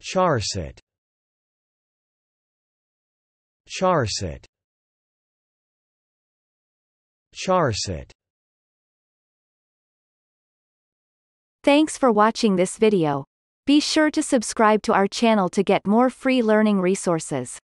Charset. Charset. Charset. Thanks for watching this video. Be sure to subscribe to our channel to get more free learning resources.